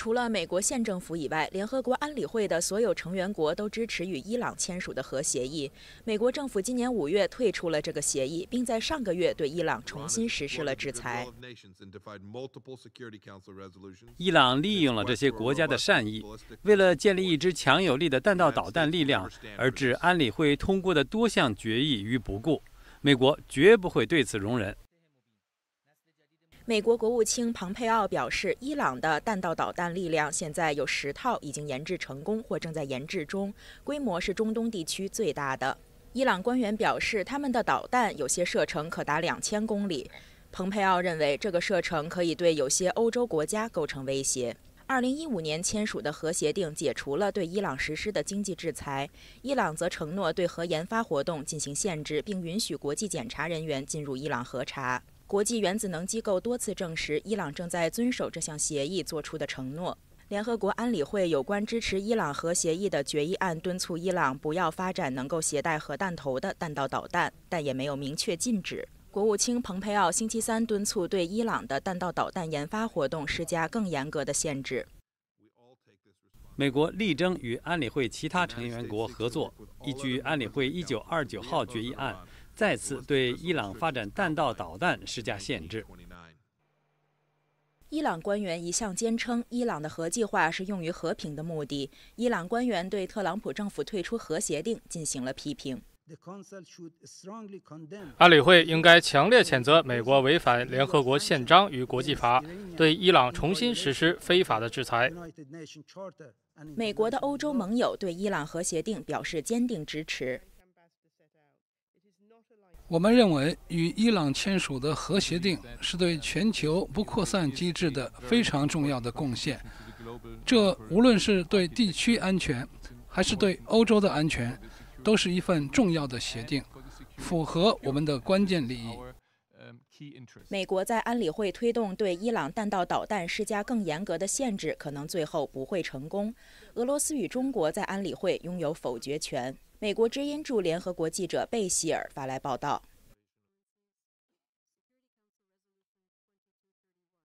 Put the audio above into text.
除了美国县政府以外，联合国安理会的所有成员国都支持与伊朗签署的核协议。美国政府今年五月退出了这个协议，并在上个月对伊朗重新实施了制裁。伊朗利用了这些国家的善意，为了建立一支强有力的弹道导弹力量而置安理会通过的多项决议于不顾。美国绝不会对此容忍。美国国务卿蓬佩奥表示，伊朗的弹道导弹力量现在有十套已经研制成功或正在研制中，规模是中东地区最大的。伊朗官员表示，他们的导弹有些射程可达两千公里。蓬佩奥认为，这个射程可以对有些欧洲国家构成威胁。二零一五年签署的核协定解除了对伊朗实施的经济制裁，伊朗则承诺对核研发活动进行限制，并允许国际检查人员进入伊朗核查。国际原子能机构多次证实，伊朗正在遵守这项协议做出的承诺。联合国安理会有关支持伊朗核协议的决议案敦促伊朗不要发展能够携带核弹头的弹道导弹，但也没有明确禁止。国务卿蓬佩奥星期三敦促对伊朗的弹道导弹研发活动施加更严格的限制。美国力争与安理会其他成员国合作，依据安理会1929号决议案。再次对伊朗发展弹道导弹施加限制。伊朗官员一向坚称，伊朗的核计划是用于和平的目的。伊朗官员对特朗普政府退出核协定进行了批评。安理会应该强烈谴责美国违反联合国宪章与国际法，对伊朗重新实施非法的制裁。美国的欧洲盟友对伊朗核协定表示坚定支持。我们认为，与伊朗签署的核协定是对全球不扩散机制的非常重要的贡献。这无论是对地区安全，还是对欧洲的安全，都是一份重要的协定，符合我们的关键利益。美国在安理会推动对伊朗弹道导弹施加更严格的限制，可能最后不会成功。俄罗斯与中国在安理会拥有否决权。美国之音驻联合国记者贝希尔发来报道。